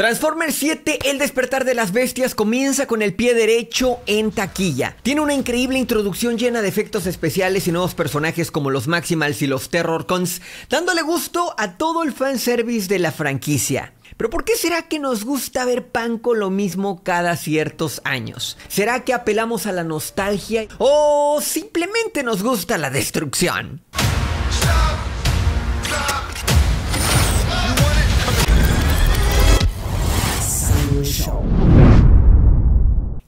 Transformers 7 El despertar de las bestias comienza con el pie derecho en taquilla. Tiene una increíble introducción llena de efectos especiales y nuevos personajes como los Maximals y los Terrorcons, dándole gusto a todo el fanservice de la franquicia. Pero ¿por qué será que nos gusta ver con lo mismo cada ciertos años? ¿Será que apelamos a la nostalgia o simplemente nos gusta la destrucción? Show.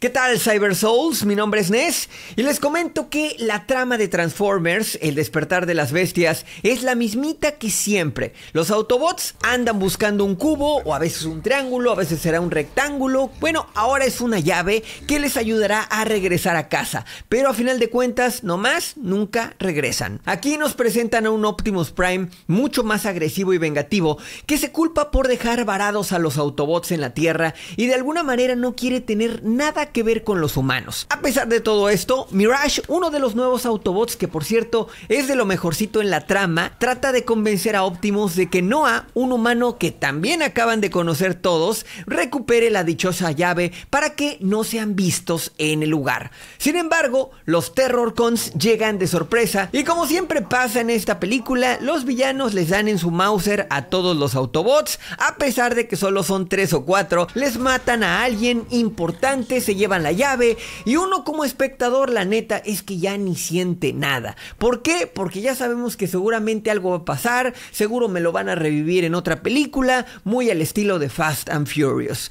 ¿Qué tal Cyber Souls? Mi nombre es Ness y les comento que la trama de Transformers, el despertar de las bestias, es la mismita que siempre. Los Autobots andan buscando un cubo o a veces un triángulo, a veces será un rectángulo. Bueno, ahora es una llave que les ayudará a regresar a casa, pero a final de cuentas, nomás nunca regresan. Aquí nos presentan a un Optimus Prime mucho más agresivo y vengativo que se culpa por dejar varados a los Autobots en la Tierra y de alguna manera no quiere tener nada que ver con los humanos. A pesar de todo esto, Mirage, uno de los nuevos Autobots que por cierto es de lo mejorcito en la trama, trata de convencer a Optimus de que Noah, un humano que también acaban de conocer todos, recupere la dichosa llave para que no sean vistos en el lugar. Sin embargo, los Terrorcons llegan de sorpresa y como siempre pasa en esta película, los villanos les dan en su Mauser a todos los Autobots, a pesar de que solo son tres o cuatro, les matan a alguien importante, se llevan la llave y uno como espectador la neta es que ya ni siente nada. ¿Por qué? Porque ya sabemos que seguramente algo va a pasar, seguro me lo van a revivir en otra película, muy al estilo de Fast and Furious.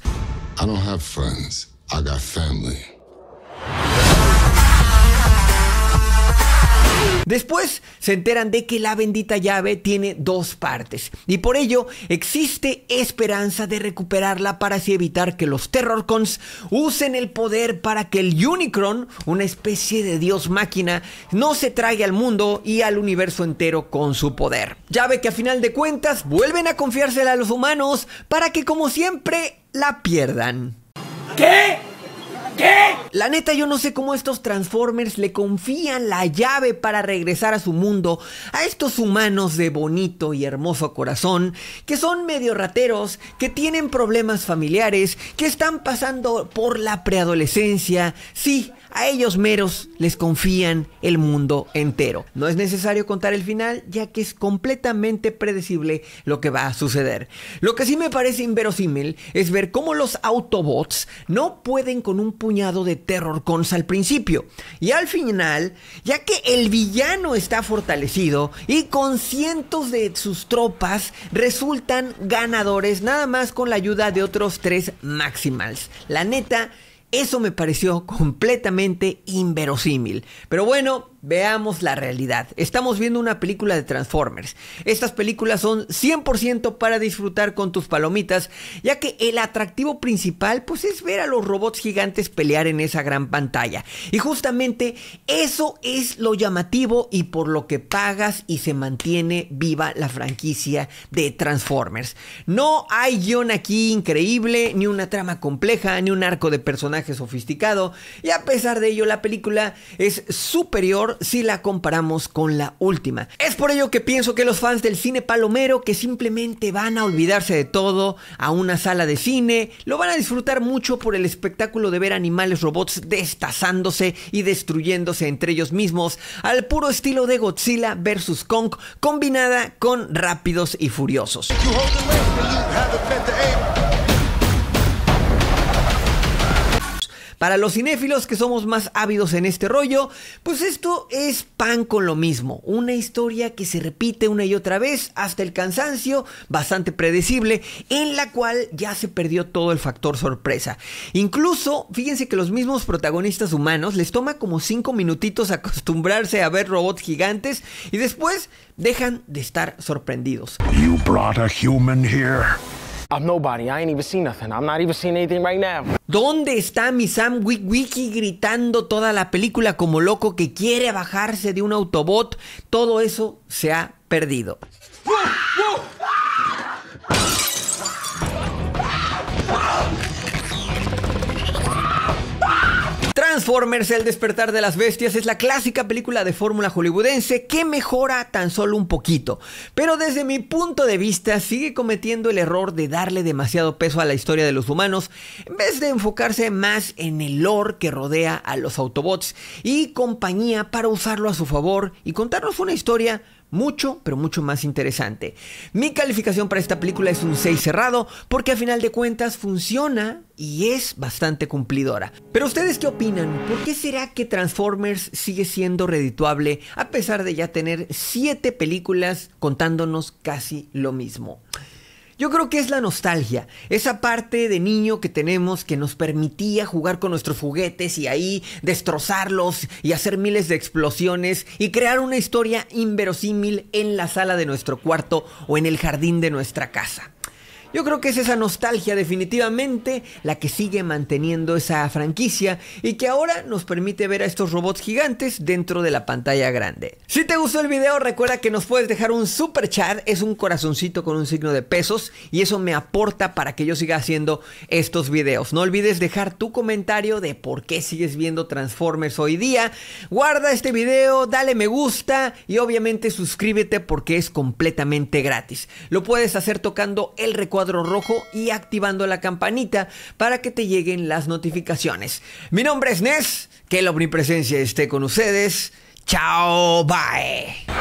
I don't have friends, I got family. Después se enteran de que la bendita llave tiene dos partes y por ello existe esperanza de recuperarla para así evitar que los Terrorcons usen el poder para que el Unicron, una especie de dios máquina, no se trague al mundo y al universo entero con su poder. Llave que a final de cuentas vuelven a confiársela a los humanos para que como siempre la pierdan. ¿Qué? ¿Qué? La neta, yo no sé cómo estos Transformers le confían la llave para regresar a su mundo a estos humanos de bonito y hermoso corazón, que son medio rateros, que tienen problemas familiares, que están pasando por la preadolescencia. Sí, a ellos meros les confían el mundo entero. No es necesario contar el final, ya que es completamente predecible lo que va a suceder. Lo que sí me parece inverosímil es ver cómo los Autobots no pueden con un puñado de terror cons al principio. Y al final, ya que el villano está fortalecido y con cientos de sus tropas resultan ganadores nada más con la ayuda de otros tres maximals. La neta, eso me pareció completamente inverosímil. Pero bueno, Veamos la realidad. Estamos viendo una película de Transformers. Estas películas son 100% para disfrutar con tus palomitas, ya que el atractivo principal pues es ver a los robots gigantes pelear en esa gran pantalla. Y justamente eso es lo llamativo y por lo que pagas y se mantiene viva la franquicia de Transformers. No hay guión aquí increíble, ni una trama compleja, ni un arco de personaje sofisticado, y a pesar de ello la película es superior si la comparamos con la última. Es por ello que pienso que los fans del cine palomero que simplemente van a olvidarse de todo a una sala de cine, lo van a disfrutar mucho por el espectáculo de ver animales robots destazándose y destruyéndose entre ellos mismos al puro estilo de Godzilla vs. Kong combinada con rápidos y furiosos. Para los cinéfilos que somos más ávidos en este rollo, pues esto es pan con lo mismo, una historia que se repite una y otra vez hasta el cansancio, bastante predecible, en la cual ya se perdió todo el factor sorpresa. Incluso, fíjense que los mismos protagonistas humanos les toma como 5 minutitos acostumbrarse a ver robots gigantes y después dejan de estar sorprendidos. ¿Dónde está mi Sam Wiki gritando toda la película como loco que quiere bajarse de un autobot? Todo eso se ha perdido. Transformers, El despertar de las bestias, es la clásica película de fórmula hollywoodense que mejora tan solo un poquito, pero desde mi punto de vista sigue cometiendo el error de darle demasiado peso a la historia de los humanos en vez de enfocarse más en el lore que rodea a los Autobots y compañía para usarlo a su favor y contarnos una historia mucho, pero mucho más interesante. Mi calificación para esta película es un 6 cerrado, porque a final de cuentas funciona y es bastante cumplidora. Pero ustedes qué opinan? ¿Por qué será que Transformers sigue siendo redituable a pesar de ya tener 7 películas contándonos casi lo mismo? Yo creo que es la nostalgia, esa parte de niño que tenemos que nos permitía jugar con nuestros juguetes y ahí destrozarlos y hacer miles de explosiones y crear una historia inverosímil en la sala de nuestro cuarto o en el jardín de nuestra casa. Yo creo que es esa nostalgia definitivamente la que sigue manteniendo esa franquicia y que ahora nos permite ver a estos robots gigantes dentro de la pantalla grande. Si te gustó el video recuerda que nos puedes dejar un super chat, es un corazoncito con un signo de pesos y eso me aporta para que yo siga haciendo estos videos. No olvides dejar tu comentario de por qué sigues viendo Transformers hoy día. Guarda este video, dale me gusta y obviamente suscríbete porque es completamente gratis. Lo puedes hacer tocando el recuadro rojo y activando la campanita para que te lleguen las notificaciones. Mi nombre es Nes, que la omnipresencia esté con ustedes. Chao, bye.